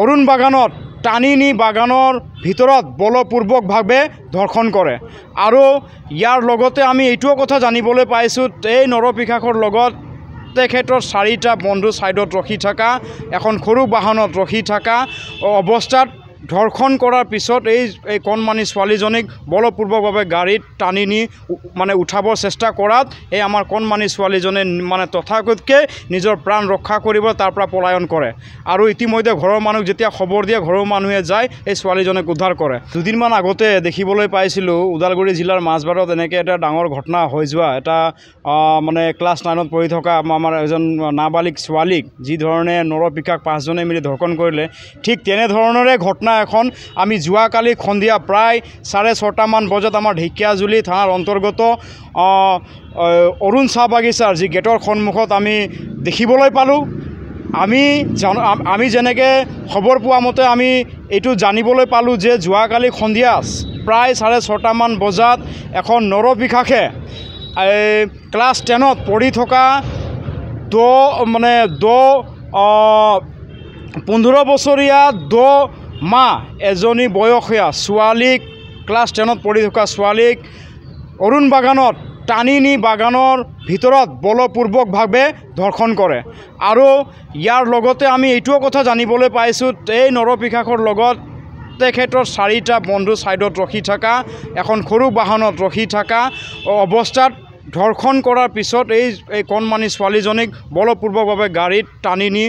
অৰুণ বাগানত টানি নি টানিনি বাগানেৰ ভিতৰ ধৰ্ষণ কৰে আৰু ইয়াৰ লগতে আমি এইটোও কথা জানিবলৈ পাইছোঁ এই লগত তেখেতৰ চাৰিটা বন্ধু ছাইডত ৰখি থকা এখন সৰু বাহনত ৰখি থকা অৱস্থাত ধৰ্ষণ কৰাৰ পিছত এই এই কণমানি ছোৱালীজনীক বলপূৰ্বকভাৱে গাড়ীত টানি নি মানে উঠাব চেষ্টা কৰাত এই আমাৰ কণমানি ছোৱালীজনে মানে তথাগতকে প্ৰাণ ৰক্ষা কৰিব তাৰ পৰা পলায়ন কৰে আৰু ইতিমধ্যে ঘৰৰ মানুষ যেতিয়া খবৰ দিয়ে ঘৰৰ মানুহে যায় এই ছোৱালীজনীক উদ্ধাৰ কৰে দুদিনমান আগতে দেখিবলৈ পাইছিলোঁ ওদালগুৰি জিলাৰ মাজবাৰত এনেকৈ এটা ডাঙৰ ঘটনা হৈ যোৱা এটা মানে ক্লাছ নাইনত পঢ়ি থকা আমাৰ এজন নাবালিক ছোৱালীক যিধৰণে ধৰনেৰ পাঁচজনে মিলি ধৰ্ষণ কৰিলে ঠিক তেনেধৰণৰে ঘটনা থানা এখন আমি যাকালি সন্ধিয়া প্রায় সাড়ে ছটামান বজাত আমার ঢেকিয়াজুলি থানার অন্তর্গত অরুণ চাহ বাগিচার যেটর সন্মুখত আমি দেখবলে পালো আমি আমি যে খবর পোয়া মতে আমি এইটু জানিবলে পালো যে যাকালি সন্ধিয়া প্রায় সাড়ে ছটামান বজাত এখন নরবিকাশে ক্লাস টেনত পড়ি থকা দ মানে দ পনেরো বছরিয়া দ মা এজনী বয়সীয়া ছোৱালীক ক্লাছ টেনত পঢ়ি থকা ছোৱালীক অৰুণ বাগানত টানি নি বাগানৰ ভিতৰত বলপূৰ্বকভাৱে ধৰ্ষণ কৰে আৰু ইয়াৰ লগতে আমি এইটোও কথা জানিবলৈ পাইছোঁ এই নৰপিশাসৰ লগত তেখেতৰ চাৰিটা বন্ধু ছাইডত ৰখি থকা এখন সৰু বাহনত ৰখি থকা অৱস্থাত ধৰ্ষণ কৰাৰ পিছত এই এই কণমানি ছোৱালীজনীক বলপূৰ্বকভাৱে গাড়ীত টানি নি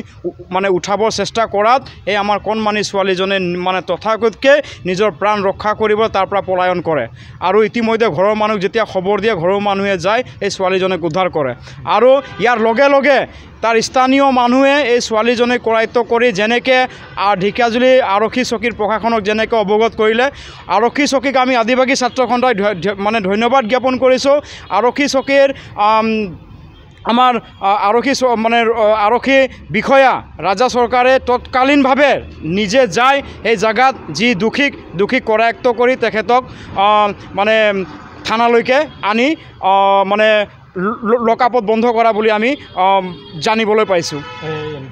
মানে উঠাবৰ চেষ্টা কৰাত এই আমাৰ কণমানি ছোৱালীজনে মানে নিজৰ প্ৰাণ ৰক্ষা কৰিব তাৰ পৰা পলায়ন কৰে আৰু ইতিমধ্যে ঘৰৰ মানুষ যেতিয়া খবৰ দিয়ে ঘৰৰ মানুহে যায় এই ছোৱালীজনীক উদ্ধাৰ কৰে আৰু ইয়াৰ লগে লগে তাৰ স্থানীয় মানুহে এই ছোৱালীজনীক কৰায়ত্ব কৰি যেনেকে আৰ ঢিকাজুলি আৰক্ষী চকীৰ প্ৰশাসনক যেনেকে অবগত কৰলে আৰক্ষী চকীক আমি আদিবাসী ছাত্ৰখণ্ডায় মানে ধন্যবাদ জ্ঞাপন কৰিছোঁ আৰক্ষী চকীর আমার আরক্ষী মানে আরক্ষী বিষয়া রাজা সরকারে তৎকালীনভাবে নিজে যায় এই জায়গাত দোষীক দুখীক করায়ত্ত করে তখন মানে থানালৈকে আনি মানে লকাপথ বন্ধ কৰা বুলি আমি জানিবলৈ পাইছোঁ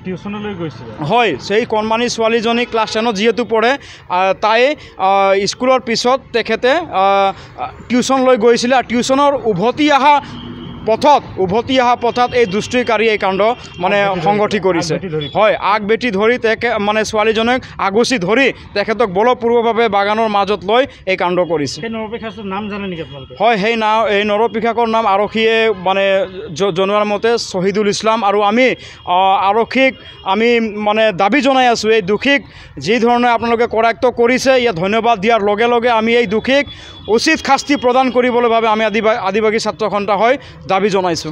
টিউশ্যনলৈ গৈছোঁ হয় সেই কণমানি ছোৱালীজনী ক্লাছ টেনত যিহেতু পঢ়ে তাই স্কুলৰ পিছত তেখেতে টিউশ্যনলৈ গৈছিলে আৰু টিউশ্যনৰ উভতি অহা পথত উভতি অহা পথত এই দুষ্টিকাৰীয়ে এই কাণ্ড মানে সংগঠি কৰিছে হয় আগবেটি ধৰি তেখে মানে ছোৱালীজনীক আগুচি ধৰি তেখেতক বলপূৰ্বভাৱে বাগানৰ মাজত লৈ এই কাণ্ড কৰিছে হয় সেই না এই নৰপিশাকৰ নাম আৰক্ষীয়ে মানে জনোৱাৰ মতে শ্বহীদুল ইছলাম আৰু আমি আৰক্ষীক আমি মানে দাবী জনাই আছোঁ এই দোষীক যি ধৰণে আপোনালোকে কৰায়ত্ব কৰিছে ইয়াত ধন্যবাদ দিয়াৰ লগে লগে আমি এই দোষীক উচিত শাস্তি প্ৰদান কৰিবলৈ বাবে আমি আদিবাসী আদিবাসী ছাত্ৰ সন্থা হয় দাবি জনাইছোঁ